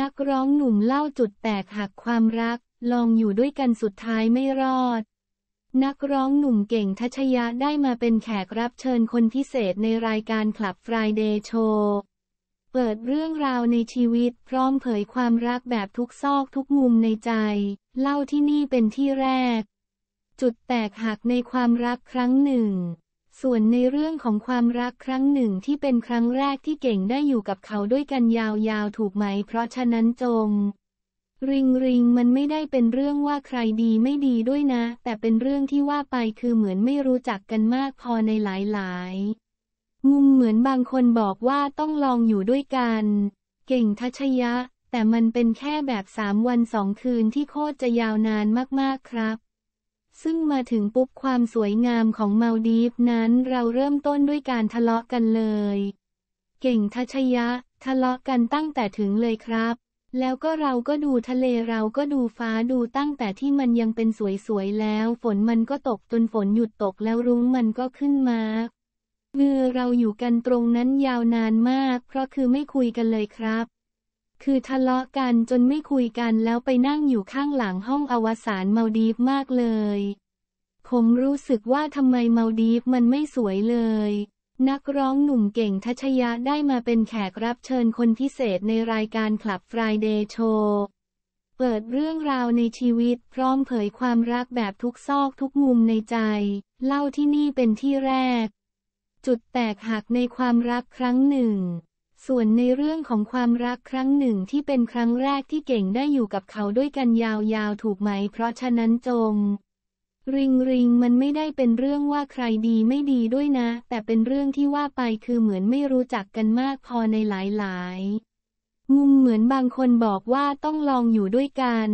นักร้องหนุ่มเล่าจุดแตกหักความรัก ลองอยู่ด้วยกันสุดท้ายไม่รอด นักร้องหนุ่มเก่งทัชยะได้มาเป็นแขกรับเชิญคนพิเศษในรายการคลับ Friday Show เปิดเรื่องราวในชีวิตพร้อมเผยความรักแบบทุกซอกทุกมุมในใจ เล่าที่นี่เป็นที่แรก จุดแตกหักในความรักครั้งหนึ่งส่วนในเรื่องของความรักครั้งหนึ่งที่เป็นครั้งแรกที่เก่งได้อยู่กับเขาด้วยกันยาวๆถูกไหมเพราะฉะนั้นจงริงริงมันไม่ได้เป็นเรื่องว่าใครดีไม่ดีด้วยนะ แต่เป็นเรื่องที่ว่าไปคือเหมือนไม่รู้จักกันมากพอในหลายๆมุมเหมือนบางคนบอกว่าต้องลองอยู่ด้วยกันเก่งทัชยะ แต่มันเป็นแค่แบบสามวันสองคืนที่โคตรจะยาวนานมากๆครับซึ่งมาถึงปุ๊บความสวยงามของมาดีฟนั้นเราเริ่มต้นด้วยการทะเลาะกันเลย เก่งทัชยะ ทะเลาะกันตั้งแต่ถึงเลยครับ แล้วก็เราก็ดูทะเลเราก็ดูฟ้าดูตั้งแต่ที่มันยังเป็นสวย ๆ แล้วฝนมันก็ตกจนฝนหยุดตกแล้วรุ้งมันก็ขึ้นมาเมื่อเราอยู่กันตรงนั้นยาวนานมาก เพราะคือไม่คุยกันเลยครับคือทะเลาะกันจนไม่คุยกันแล้วไปนั่งอยู่ข้างหลังห้องอวสานมาดีฟมากเลย ผมรู้สึกว่าทำไมมาดีฟมันไม่สวยเลย นักร้องหนุ่มเก่งทัชยะได้มาเป็นแขกรับเชิญคนพิเศษในรายการคลับ Friday โชว์เปิดเรื่องราวในชีวิตพร้อมเผยความรักแบบทุกซอกทุกมุมในใจ เล่าที่นี่เป็นที่แรก จุดแตกหักในความรักครั้งหนึ่งส่วนในเรื่องของความรักครั้งหนึ่งที่เป็นครั้งแรกที่เก่งได้อยู่กับเขาด้วยกันยาวๆถูกไหม เพราะฉะนั้นจงริงริงมันไม่ได้เป็นเรื่องว่าใครดีไม่ดีด้วยนะ แต่เป็นเรื่องที่ว่าไปคือเหมือนไม่รู้จักกันมากพอในหลายๆมุมเหมือนบางคนบอกว่าต้องลองอยู่ด้วยกัน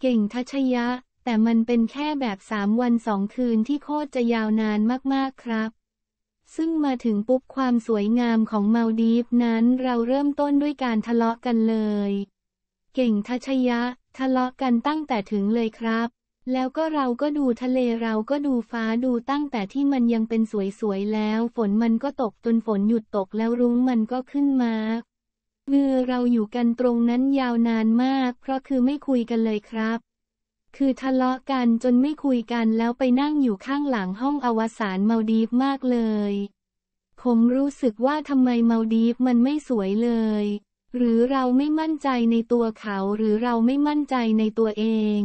เก่งทัชยะ แต่มันเป็นแค่แบบสามวันสองคืนที่โคตรจะยาวนานมากๆครับซึ่งมาถึงปุ๊บความสวยงามของมาดีฟนั้นเราเริ่มต้นด้วยการทะเลาะกันเลย เก่งทัชยะ ทะเลาะกันตั้งแต่ถึงเลยครับ แล้วก็เราก็ดูทะเลเราก็ดูฟ้าดูตั้งแต่ที่มันยังเป็นสวยๆแล้ว ฝนมันก็ตกจนฝนหยุดตกแล้วรุ้งมันก็ขึ้นมาเมื่อเราอยู่กันตรงนั้นยาวนานมาก เพราะคือไม่คุยกันเลยครับคือทะเลาะกันจนไม่คุยกันแล้วไปนั่งอยู่ข้างหลังห้องอวสานมาดีฟมากเลย ผมรู้สึกว่าทำไมมาดีฟมันไม่สวยเลย หรือเราไม่มั่นใจในตัวเขาหรือเราไม่มั่นใจในตัวเอง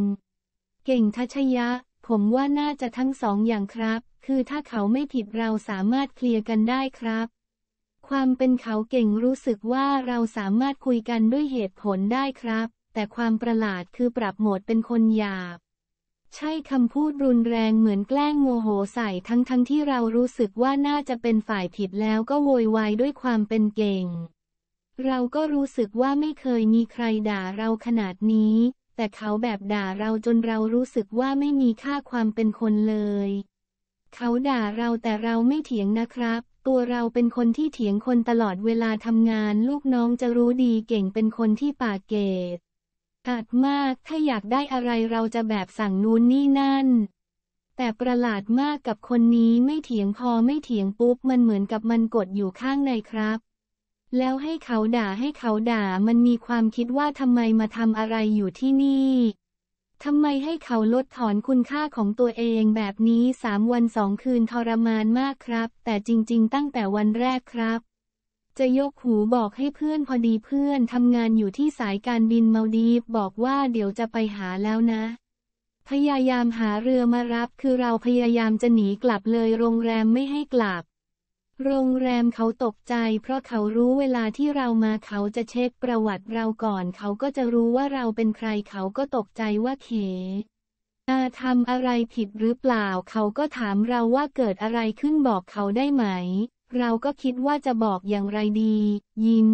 เก่งทัชยะ ผมว่าน่าจะทั้งสองอย่างครับ คือถ้าเขาไม่ผิดเราสามารถเคลียร์กันได้ครับ ความเป็นเขาเก่งรู้สึกว่าเราสามารถคุยกันด้วยเหตุผลได้ครับแต่ความประหลาดคือปรับโหมดเป็นคนหยาบ ใช่คำพูดรุนแรงเหมือนแกล้งโมโหใส่ทั้งทั้งที่เรารู้สึกว่าน่าจะเป็นฝ่ายผิดแล้วก็โวยวายด้วยความเป็นเก่ง เราก็รู้สึกว่าไม่เคยมีใครด่าเราขนาดนี้ แต่เขาแบบด่าเราจนเรารู้สึกว่าไม่มีค่าความเป็นคนเลย เขาด่าเราแต่เราไม่เถียงนะครับ ตัวเราเป็นคนที่เถียงคนตลอดเวลาทำงานลูกน้องจะรู้ดีเก่งเป็นคนที่ปากเกตอาจมาก ถ้าอยากได้อะไรเราจะแบบสั่งนู้นนี่นั่น แต่ประหลาดมากกับคนนี้ไม่เถียงพอไม่เถียงปุ๊บมันเหมือนกับมันกดอยู่ข้างในครับ แล้วให้เขาด่าให้เขาด่ามันมีความคิดว่าทำไมมาทำอะไรอยู่ที่นี่ทำไมให้เขาลดถอนคุณค่าของตัวเองแบบนี้สามวันสองคืนทรมานมากครับ แต่จริงๆตั้งแต่วันแรกครับจะยกหูบอกให้เพื่อนพอดีเพื่อนทำงานอยู่ที่สายการบินมาดีฟบอกว่าเดี๋ยวจะไปหาแล้วนะ พยายามหาเรือมารับคือเราพยายามจะหนีกลับเลย โรงแรมไม่ให้กลับ โรงแรมเขาตกใจ เพราะเขารู้เวลาที่เรามาเขาจะเช็คประวัติเราก่อน เขาก็จะรู้ว่าเราเป็นใครเขาก็ตกใจว่าเขาทำอะไรผิดหรือเปล่า เขาก็ถามเราว่าเกิดอะไรขึ้นบอกเขาได้ไหมเราก็คิดว่าจะบอกอย่างไรดี ยิ้ม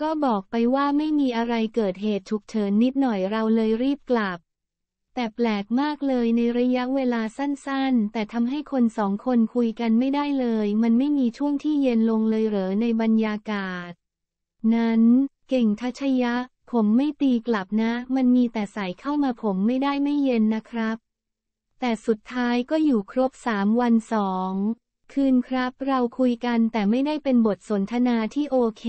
ก็บอกไปว่าไม่มีอะไรเกิดเหตุฉุกเฉินนิดหน่อยเราเลยรีบกลับ แต่แปลกมากเลยในระยะเวลาสั้นๆ แต่ทำให้คนสองคนคุยกันไม่ได้เลย มันไม่มีช่วงที่เย็นลงเลยเหรอในบรรยากาศ นั้น เก่งทัชยะผมไม่ตีกลับนะ มันมีแต่ใส่เข้ามาผมไม่ได้ไม่เย็นนะครับ แต่สุดท้ายก็อยู่ครบสามวันสองคืนครับเราคุยกันแต่ไม่ได้เป็นบทสนทนาที่โอเค